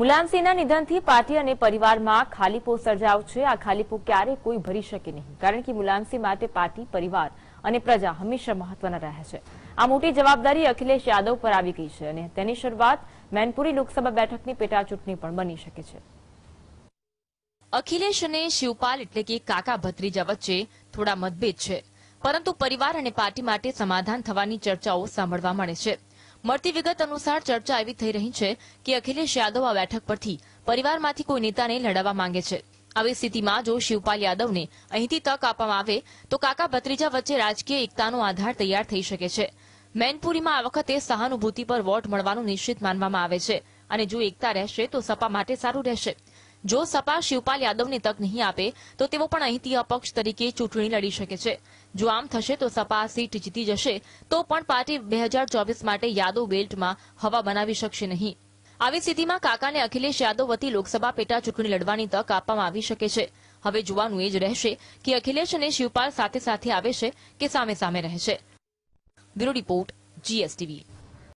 મુલાયમસિંહના નિધનથી પાર્ટી અને પરિવારમાં ખાલીપો સર્જાવ છે આ ખાલીપો ક્યારે કોઈ ભરી શકે નહીં કારણ કે મુલાયમસિંહ માટે પાર્ટી પરિવાર અને પ્રજા હંમેશા મહત્વના રહ્યા છે આ મોટી જવાબદારી અખિલેશ યાદવ પર આવી ગઈ છે અને તેની શરૂઆત મેનપુરી લોકસભા બેઠકની પેટાચૂંટણી પણ બની શકે છે અખિલેશ અને શિવપાલ એટલે કે કાકા ભત્રીજા વચ્ચે થોડા મતભેદ છે પરંતુ પરિવાર અને પાર્ટી માટે સમાધાન થવાની ચર્ચાઓ સાંભળવા મળે છે મળતી વિગત અનુસાર ચર્ચા એવી થઈ રહી છે કે અખિલેશ યાદવ આ બેઠક પરથી પરિવારમાંથી કોઈ નેતાને લડાવવા માંગે છે આવી સ્થિતિમાં જો શિવપાલ યાદવને અહીંથી તક આપવામાં આવે તો કાકા ભત્રીજા વચ્ચે રાજકીય એકતાનો આધાર તૈયાર થઈ શકે છે મેનપુરીમાં આ વખતે સહાનુભૂતિ પર વોટ મળવાનું નિશ્ચિત માનવામાં આવે છે અને જો એકતા રહેશે તો સપા માટે સારું રહેશે જો સપા શિવપાલ યાદવને તક નહીં આપે તો તેઓ પણ અહીંથી અપક્ષ તરીકે ચૂંટણી લડી શકે છે જો આમ થશે તો સપા સીટ જીતી જશે તો પણ પાર્ટી બે હજાર ચોવીસ માટે યાદવ બેલ્ટમાં હવા બનાવી શકશે નહીં આવી સ્થિતિમાં કાકાને અખિલેશ યાદવ વતી લોકસભા પેટા ચૂંટણી લડવાની તક આપવામાં આવી શકે છે હવે જોવાનું એ જ રહેશે કે અખિલેશ અને શિવપાલ સાથે સાથે આવે છે કે સામે સામે રહે છે બ્યુરો રિપોર્ટ જીએસટીવી